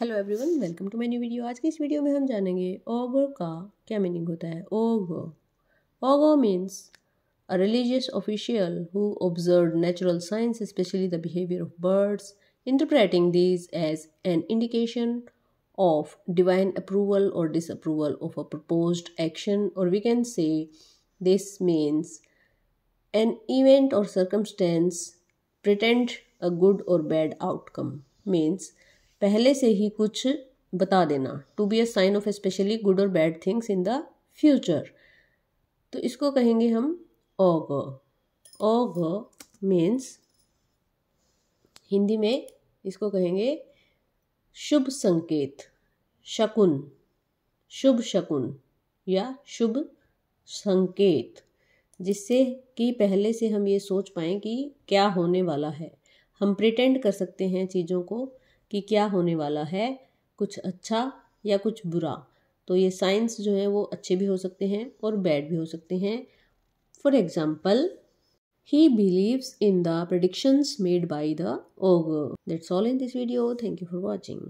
hello everyone welcome to my new video आज के इस वीडियो में हम जानेंगे ओगो का क्या मीनिंग होता है augur augur means a religious official who observe natural science specially the behaviour of birds interpreting this as an indication of divine approval और disapproval of a proposed action और we can say this means an event और circumstance pretend a good और bad outcome means पहले से ही कुछ बता देना to be a sign of specially good और bad things in the future तो इसको कहेंगे हम ओग ओग मीन्स हिंदी में इसको कहेंगे शुभ संकेत शकुन शुभ शकुन या शुभ संकेत जिससे कि पहले से हम ये सोच पाएँ कि क्या होने वाला है हम प्रिटेंड कर सकते हैं चीज़ों को कि क्या होने वाला है कुछ अच्छा या कुछ बुरा तो ये साइंस जो है वो अच्छे भी हो सकते हैं और बैड भी हो सकते हैं for example he believes in the predictions made by the augur that's all in this video thank you for watching